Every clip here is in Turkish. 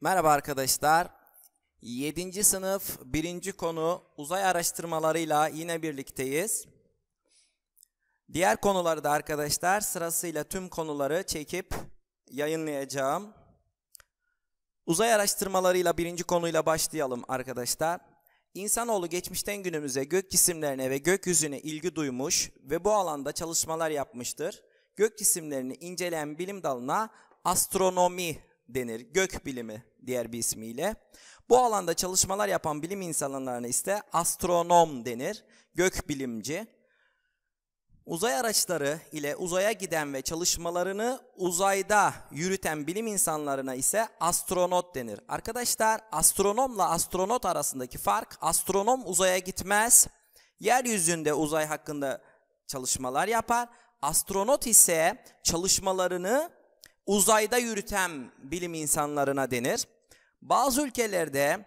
Merhaba arkadaşlar. 7. sınıf 1. konu uzay araştırmalarıyla yine birlikteyiz. Diğer konuları da arkadaşlar sırasıyla tüm konuları çekip yayınlayacağım. Uzay araştırmalarıyla birinci konuyla başlayalım arkadaşlar. İnsanoğlu geçmişten günümüze gök cisimlerine ve gökyüzüne ilgi duymuş ve bu alanda çalışmalar yapmıştır. Gök cisimlerini inceleyen bilim dalına astronomi denir. Gök bilimi diğer bir ismiyle. Bu alanda çalışmalar yapan bilim insanlarına ise astronom denir. Gök bilimci. Uzay araçları ile uzaya giden ve çalışmalarını uzayda yürüten bilim insanlarına ise astronot denir. Arkadaşlar astronomla astronot arasındaki fark astronom uzaya gitmez. Yeryüzünde uzay hakkında çalışmalar yapar. Astronot ise çalışmalarını uzayda yürüten bilim insanlarına denir. Bazı ülkelerde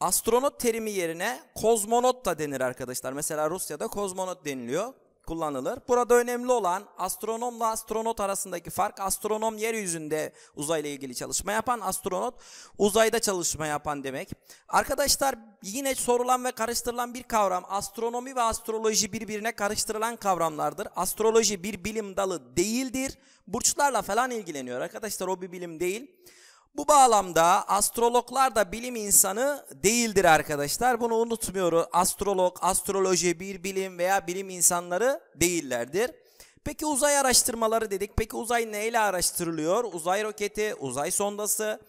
astronot terimi yerine kozmonot da denir arkadaşlar. Mesela Rusya'da kozmonot deniliyor kullanılır. Burada önemli olan astronomla astronot arasındaki fark. Astronom yeryüzünde uzayla ilgili çalışma yapan, astronot uzayda çalışma yapan demek. Arkadaşlar yine sorulan ve karıştırılan bir kavram astronomi ve astroloji birbirine karıştırılan kavramlardır. Astroloji bir bilim dalı değildir. Burçlarla falan ilgileniyor arkadaşlar o bir bilim değil. Bu bağlamda astrologlar da bilim insanı değildir arkadaşlar. Bunu unutmuyoruz. Astrolog, astroloji, bir bilim veya bilim insanları değillerdir. Peki uzay araştırmaları dedik. Peki uzay neyle araştırılıyor? Uzay roketi, uzay sondası,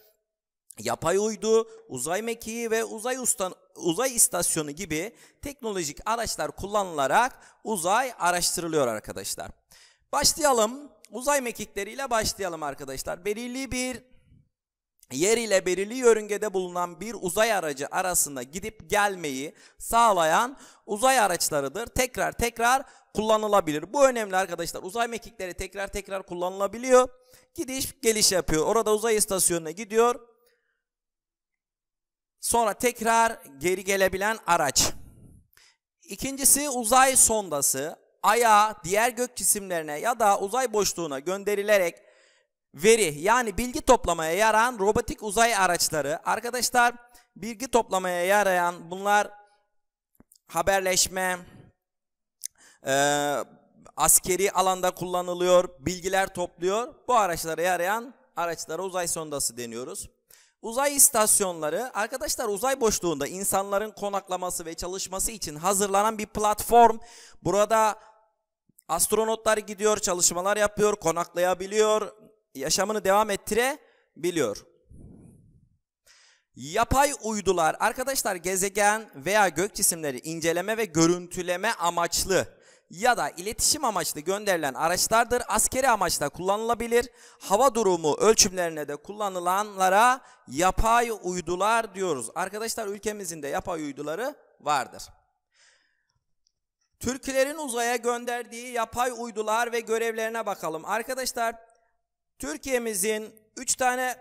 yapay uydu, uzay mekiği ve uzay ustan uzay istasyonu gibi teknolojik araçlar kullanılarak uzay araştırılıyor arkadaşlar. Başlayalım. Uzay mekikleriyle başlayalım arkadaşlar. Belirli bir yer ile belirli yörüngede bulunan bir uzay aracı arasında gidip gelmeyi sağlayan uzay araçlarıdır. Tekrar tekrar kullanılabilir. Bu önemli arkadaşlar. Uzay mekikleri tekrar tekrar kullanılabiliyor. Gidiş geliş yapıyor. Orada uzay istasyonuna gidiyor. Sonra tekrar geri gelebilen araç. İkincisi uzay sondası aya, diğer gök cisimlerine ya da uzay boşluğuna gönderilerek veri yani bilgi toplamaya yarayan robotik uzay araçları. Arkadaşlar bilgi toplamaya yarayan bunlar haberleşme, e, askeri alanda kullanılıyor, bilgiler topluyor. Bu araçlara yarayan araçlara uzay sondası deniyoruz. Uzay istasyonları arkadaşlar uzay boşluğunda insanların konaklaması ve çalışması için hazırlanan bir platform. Burada astronotlar gidiyor, çalışmalar yapıyor, konaklayabiliyor, yaşamını devam ettirebiliyor. Yapay uydular arkadaşlar gezegen veya gök cisimleri inceleme ve görüntüleme amaçlı ya da iletişim amaçlı gönderilen araçlardır. Askeri amaçla kullanılabilir. Hava durumu ölçümlerine de kullanılanlara yapay uydular diyoruz. Arkadaşlar ülkemizin de yapay uyduları vardır. Türklerin uzaya gönderdiği yapay uydular ve görevlerine bakalım. Arkadaşlar Türkiye'mizin üç tane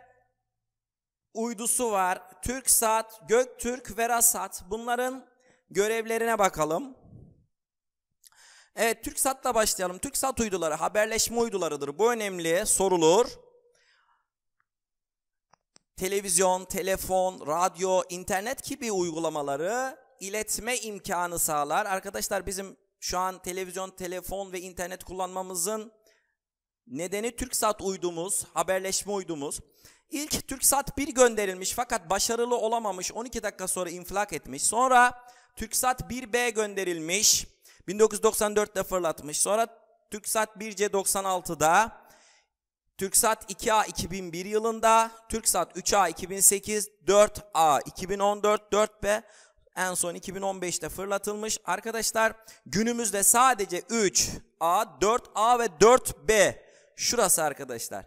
uydusu var. TürkSat, Göktürk, Verasat. Bunların görevlerine bakalım. Evet, TürkSat'la başlayalım. TürkSat uyduları haberleşme uydularıdır. Bu önemli, sorulur. Televizyon, telefon, radyo, internet gibi uygulamaları iletme imkanı sağlar. Arkadaşlar bizim şu an televizyon, telefon ve internet kullanmamızın Nedeni TürkSat uydumuz, haberleşme uydumuz. İlk TürkSat 1 gönderilmiş fakat başarılı olamamış. 12 dakika sonra infilak etmiş. Sonra TürkSat 1B gönderilmiş. 1994'te fırlatmış. Sonra TürkSat 1C 96'da, TürkSat 2A 2001 yılında, TürkSat 3A 2008, 4A 2014, 4B en son 2015'te fırlatılmış. Arkadaşlar günümüzde sadece 3A, 4A ve 4B şurası arkadaşlar.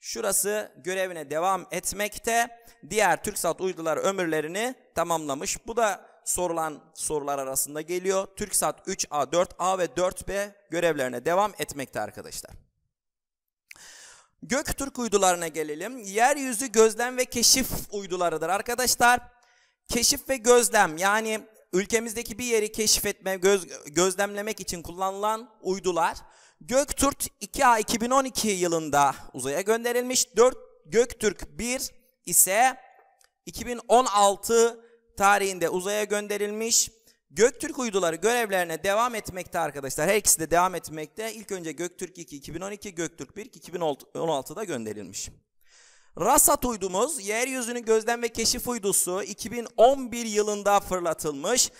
Şurası görevine devam etmekte. Diğer TürkSat uydular ömürlerini tamamlamış. Bu da sorulan sorular arasında geliyor. TürkSat 3A, 4A ve 4B görevlerine devam etmekte arkadaşlar. Göktürk uydularına gelelim. Yeryüzü gözlem ve keşif uydularıdır arkadaşlar. Keşif ve gözlem yani ülkemizdeki bir yeri keşif etme, göz, gözlemlemek için kullanılan uydular. Göktürk 2A 2012 yılında uzaya gönderilmiş. 4 Göktürk 1 ise 2016 tarihinde uzaya gönderilmiş. Göktürk uyduları görevlerine devam etmekte arkadaşlar. Her ikisi de devam etmekte. İlk önce Göktürk 2 2012, Göktürk 1 2016'da gönderilmiş. Rasat uydumuz yeryüzünü gözlem ve keşif uydusu 2011 yılında fırlatılmış.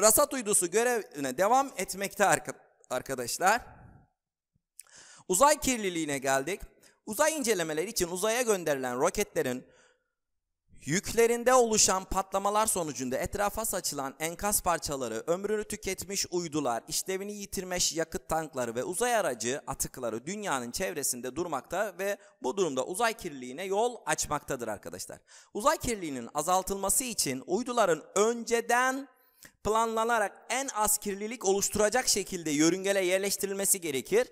Rasat uydusu görevine devam etmekte arkadaşlar arkadaşlar. Uzay kirliliğine geldik. Uzay incelemeleri için uzaya gönderilen roketlerin Yüklerinde oluşan patlamalar sonucunda etrafa saçılan enkaz parçaları, ömrünü tüketmiş uydular, işlevini yitirmiş yakıt tankları ve uzay aracı atıkları dünyanın çevresinde durmakta ve bu durumda uzay kirliliğine yol açmaktadır arkadaşlar. Uzay kirliliğinin azaltılması için uyduların önceden planlanarak en az kirlilik oluşturacak şekilde yörüngele yerleştirilmesi gerekir.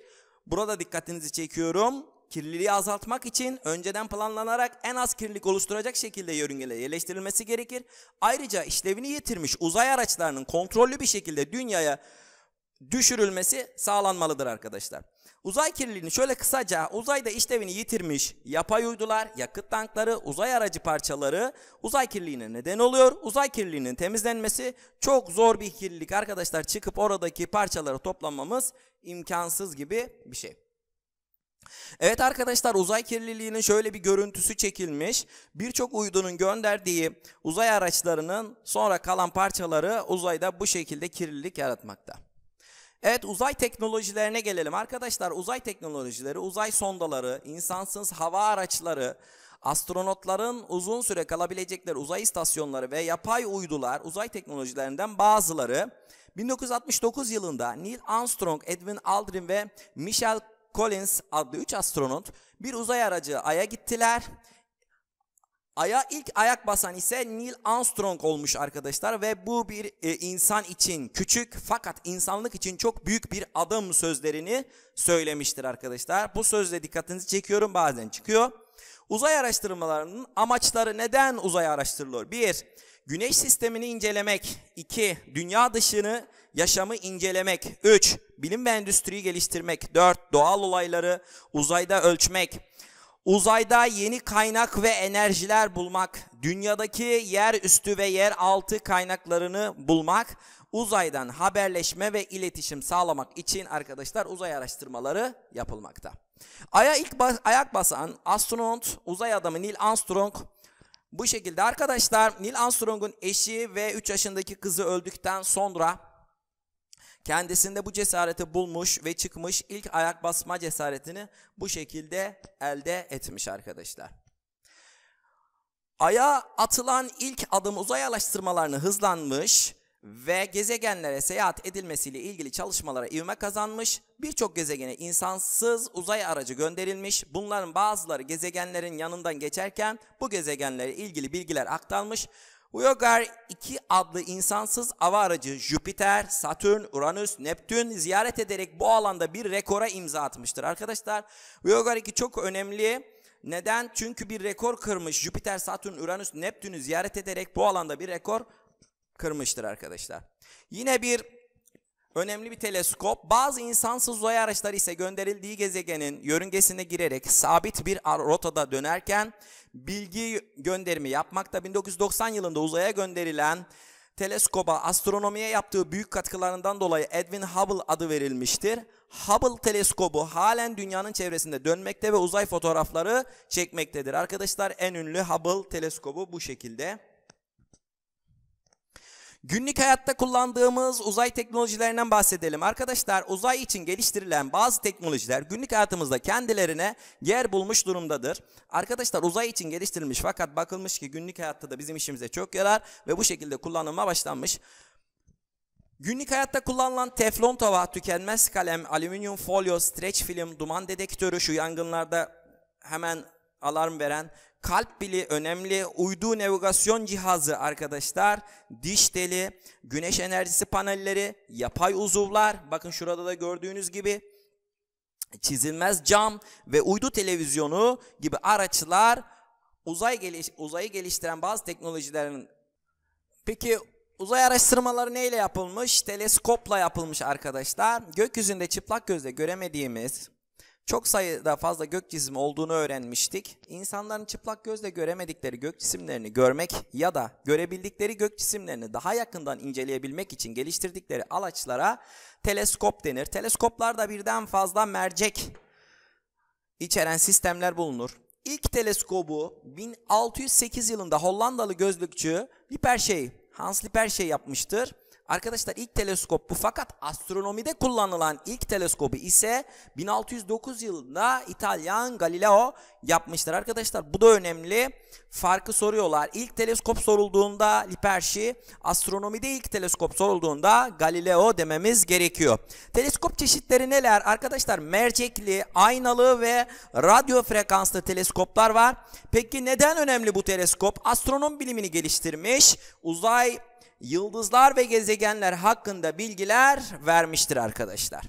Burada dikkatinizi çekiyorum. Kirliliği azaltmak için önceden planlanarak en az kirlilik oluşturacak şekilde yörüngele yerleştirilmesi gerekir. Ayrıca işlevini yitirmiş uzay araçlarının kontrollü bir şekilde dünyaya düşürülmesi sağlanmalıdır arkadaşlar. Uzay kirliliğini şöyle kısaca uzayda işlevini yitirmiş yapay uydular, yakıt tankları, uzay aracı parçaları uzay kirliliğine neden oluyor. Uzay kirliliğinin temizlenmesi çok zor bir kirlilik arkadaşlar çıkıp oradaki parçaları toplamamız imkansız gibi bir şey. Evet arkadaşlar uzay kirliliğinin şöyle bir görüntüsü çekilmiş. Birçok uydunun gönderdiği uzay araçlarının sonra kalan parçaları uzayda bu şekilde kirlilik yaratmakta. Evet uzay teknolojilerine gelelim. Arkadaşlar uzay teknolojileri, uzay sondaları, insansız hava araçları, astronotların uzun süre kalabilecekleri uzay istasyonları ve yapay uydular uzay teknolojilerinden bazıları 1969 yılında Neil Armstrong, Edwin Aldrin ve Michael Collins adlı 3 astronot bir uzay aracı Ay'a gittiler Ay'a ilk ayak basan ise Neil Armstrong olmuş arkadaşlar ve bu bir e, insan için küçük fakat insanlık için çok büyük bir adım sözlerini söylemiştir arkadaşlar. Bu sözle dikkatinizi çekiyorum bazen çıkıyor. Uzay araştırmalarının amaçları neden uzaya araştırılıyor? 1. Güneş sistemini incelemek. 2. Dünya dışını, yaşamı incelemek. 3. Bilim ve endüstriyi geliştirmek. 4. Doğal olayları uzayda ölçmek. Uzayda yeni kaynak ve enerjiler bulmak, dünyadaki yer üstü ve yer altı kaynaklarını bulmak, uzaydan haberleşme ve iletişim sağlamak için arkadaşlar uzay araştırmaları yapılmakta. Ay'a ilk bas ayak basan astronot, uzay adamı Neil Armstrong bu şekilde arkadaşlar Neil Armstrong'un eşi ve 3 yaşındaki kızı öldükten sonra Kendisinde bu cesareti bulmuş ve çıkmış ilk ayak basma cesaretini bu şekilde elde etmiş arkadaşlar. Aya atılan ilk adım uzay araştırmalarını hızlanmış ve gezegenlere seyahat edilmesiyle ilgili çalışmalara ivme kazanmış. Birçok gezegene insansız uzay aracı gönderilmiş. Bunların bazıları gezegenlerin yanından geçerken bu gezegenlere ilgili bilgiler aktarmış. Voyager 2 adlı insansız ava aracı Jüpiter, Satürn, Uranüs, Neptün ziyaret ederek bu alanda bir rekora imza atmıştır. Arkadaşlar Voyager 2 çok önemli. Neden? Çünkü bir rekor kırmış. Jüpiter, Satürn, Uranüs, Neptün'ü ziyaret ederek bu alanda bir rekor kırmıştır arkadaşlar. Yine bir önemli bir teleskop bazı insansız uzay araçları ise gönderildiği gezegenin yörüngesine girerek sabit bir rotada dönerken bilgi gönderimi yapmakta 1990 yılında uzaya gönderilen teleskoba astronomiye yaptığı büyük katkılarından dolayı Edwin Hubble adı verilmiştir. Hubble teleskobu halen dünyanın çevresinde dönmekte ve uzay fotoğrafları çekmektedir. Arkadaşlar en ünlü Hubble teleskobu bu şekilde. Günlük hayatta kullandığımız uzay teknolojilerinden bahsedelim. Arkadaşlar uzay için geliştirilen bazı teknolojiler günlük hayatımızda kendilerine yer bulmuş durumdadır. Arkadaşlar uzay için geliştirilmiş fakat bakılmış ki günlük hayatta da bizim işimize çok yarar ve bu şekilde kullanılma başlanmış. Günlük hayatta kullanılan teflon tava, tükenmez kalem, alüminyum folyo, streç film, duman dedektörü şu yangınlarda hemen alarm veren, kalp pili önemli, uydu navigasyon cihazı arkadaşlar, diş teli, güneş enerjisi panelleri, yapay uzuvlar, bakın şurada da gördüğünüz gibi çizilmez cam ve uydu televizyonu gibi araçlar uzay geliş uzayı geliştiren bazı teknolojilerin Peki uzay araştırmaları neyle yapılmış? Teleskopla yapılmış arkadaşlar. Gökyüzünde çıplak gözle göremediğimiz çok sayıda fazla gök cisim olduğunu öğrenmiştik. İnsanların çıplak gözle göremedikleri gök cisimlerini görmek ya da görebildikleri gök cisimlerini daha yakından inceleyebilmek için geliştirdikleri alaçlara teleskop denir. Teleskoplarda birden fazla mercek içeren sistemler bulunur. İlk teleskobu 1608 yılında Hollandalı gözlükçü Lippershey, Hans Lippershey yapmıştır. Arkadaşlar ilk teleskop bu fakat astronomide kullanılan ilk teleskobu ise 1609 yılında İtalyan Galileo yapmıştır. Arkadaşlar bu da önemli. Farkı soruyorlar. İlk teleskop sorulduğunda Lippershey, astronomide ilk teleskop sorulduğunda Galileo dememiz gerekiyor. Teleskop çeşitleri neler? Arkadaşlar mercekli, aynalı ve radyo frekanslı teleskoplar var. Peki neden önemli bu teleskop? Astronom bilimini geliştirmiş, uzay yıldızlar ve gezegenler hakkında bilgiler vermiştir arkadaşlar.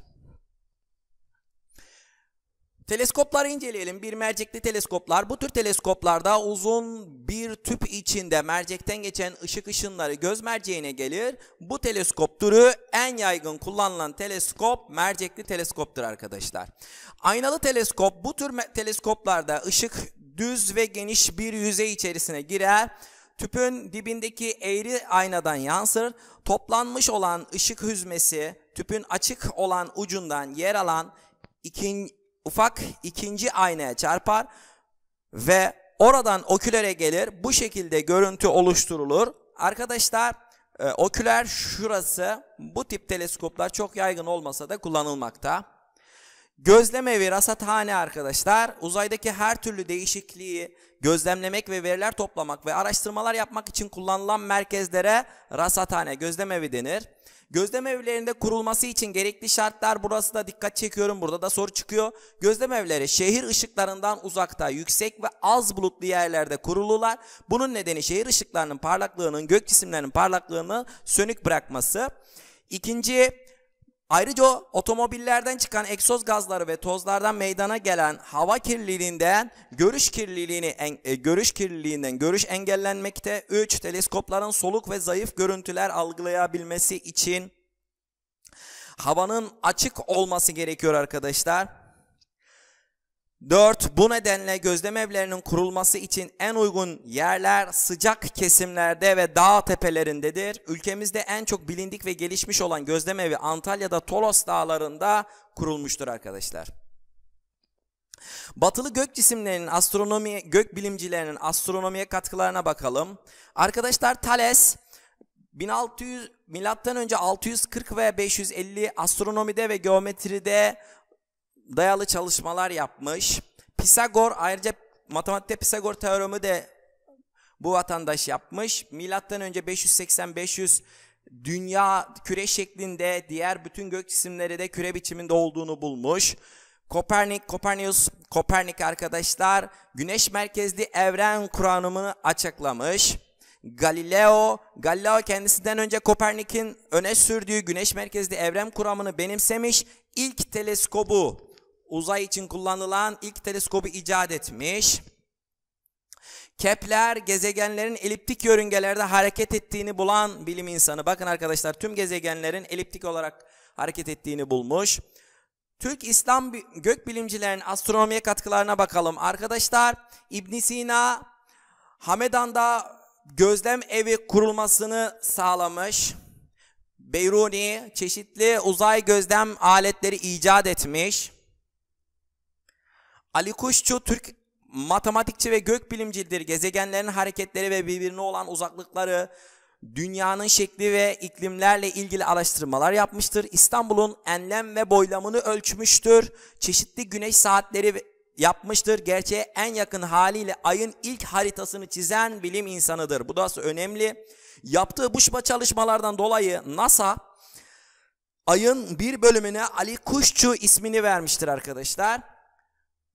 Teleskopları inceleyelim. Bir mercekli teleskoplar. Bu tür teleskoplarda uzun bir tüp içinde mercekten geçen ışık ışınları göz merceğine gelir. Bu teleskop türü en yaygın kullanılan teleskop mercekli teleskoptur arkadaşlar. Aynalı teleskop bu tür teleskoplarda ışık düz ve geniş bir yüzey içerisine girer tüpün dibindeki eğri aynadan yansır, toplanmış olan ışık hüzmesi tüpün açık olan ucundan yer alan ikin, ufak ikinci aynaya çarpar ve oradan okülere gelir. Bu şekilde görüntü oluşturulur. Arkadaşlar e, oküler şurası bu tip teleskoplar çok yaygın olmasa da kullanılmakta. Gözleme ve rasathane arkadaşlar uzaydaki her türlü değişikliği gözlemlemek ve veriler toplamak ve araştırmalar yapmak için kullanılan merkezlere rasathane gözlemevi denir. Gözlem evlerinde kurulması için gerekli şartlar burası da dikkat çekiyorum burada da soru çıkıyor. Gözlem evleri şehir ışıklarından uzakta yüksek ve az bulutlu yerlerde kurulurlar. Bunun nedeni şehir ışıklarının parlaklığının gök cisimlerinin parlaklığını sönük bırakması. İkinci Ayrıca otomobillerden çıkan egzoz gazları ve tozlardan meydana gelen hava kirliliğinden görüş kirliliğini en, e, görüş kirliliğinden görüş engellenmekte. 3 teleskopların soluk ve zayıf görüntüler algılayabilmesi için havanın açık olması gerekiyor arkadaşlar. 4. Bu nedenle gözlem evlerinin kurulması için en uygun yerler sıcak kesimlerde ve dağ tepelerindedir. Ülkemizde en çok bilindik ve gelişmiş olan gözlem evi Antalya'da Tolos dağlarında kurulmuştur arkadaşlar. Batılı gök cisimlerinin astronomi gök bilimcilerinin astronomiye katkılarına bakalım. Arkadaşlar Thales 1600 milattan önce 640 ve 550 astronomide ve geometride dayalı çalışmalar yapmış. Pisagor ayrıca matematikte Pisagor teoremi de bu vatandaş yapmış. Milattan önce 580-500 dünya küre şeklinde diğer bütün gök cisimleri de küre biçiminde olduğunu bulmuş. Kopernik, Kopernius, Kopernik arkadaşlar güneş merkezli evren kuranımını açıklamış. Galileo, Galileo kendisinden önce Kopernik'in öne sürdüğü güneş merkezli evren kuramını benimsemiş. İlk teleskobu uzay için kullanılan ilk teleskobu icat etmiş. Kepler gezegenlerin eliptik yörüngelerde hareket ettiğini bulan bilim insanı. Bakın arkadaşlar tüm gezegenlerin eliptik olarak hareket ettiğini bulmuş. Türk İslam gökbilimcilerin astronomiye katkılarına bakalım. Arkadaşlar İbn Sina Hamedan'da gözlem evi kurulmasını sağlamış. Beyruni çeşitli uzay gözlem aletleri icat etmiş. Ali Kuşçu Türk matematikçi ve gökbilimcidir. Gezegenlerin hareketleri ve birbirine olan uzaklıkları, dünyanın şekli ve iklimlerle ilgili araştırmalar yapmıştır. İstanbul'un enlem ve boylamını ölçmüştür. Çeşitli güneş saatleri yapmıştır. Gerçeğe en yakın haliyle ayın ilk haritasını çizen bilim insanıdır. Bu da önemli. Yaptığı Buşma çalışmalardan dolayı NASA ayın bir bölümüne Ali Kuşçu ismini vermiştir arkadaşlar.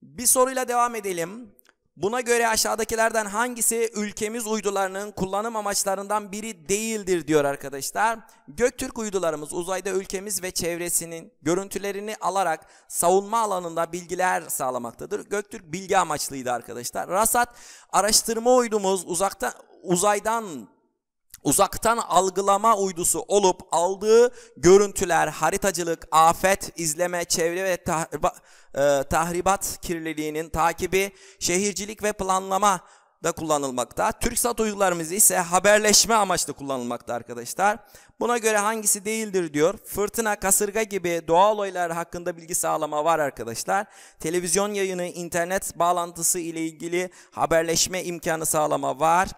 Bir soruyla devam edelim. Buna göre aşağıdakilerden hangisi ülkemiz uydularının kullanım amaçlarından biri değildir diyor arkadaşlar. Göktürk uydularımız uzayda ülkemiz ve çevresinin görüntülerini alarak savunma alanında bilgiler sağlamaktadır. Göktürk bilgi amaçlıydı arkadaşlar. Rasat araştırma uydumuz uzakta uzaydan uzaktan algılama uydusu olup aldığı görüntüler, haritacılık, afet, izleme, çevre ve tahriba, e, tahribat kirliliğinin takibi, şehircilik ve planlama da kullanılmakta. TürkSat uygularımız ise haberleşme amaçlı kullanılmakta arkadaşlar. Buna göre hangisi değildir diyor. Fırtına, kasırga gibi doğal olaylar hakkında bilgi sağlama var arkadaşlar. Televizyon yayını, internet bağlantısı ile ilgili haberleşme imkanı sağlama var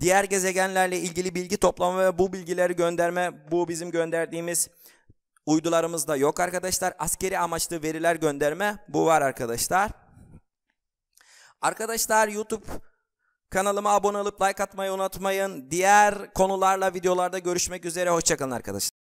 diğer gezegenlerle ilgili bilgi toplama ve bu bilgileri gönderme bu bizim gönderdiğimiz uydularımızda yok arkadaşlar. Askeri amaçlı veriler gönderme bu var arkadaşlar. Arkadaşlar YouTube kanalıma abone olup like atmayı unutmayın. Diğer konularla videolarda görüşmek üzere. Hoşçakalın arkadaşlar.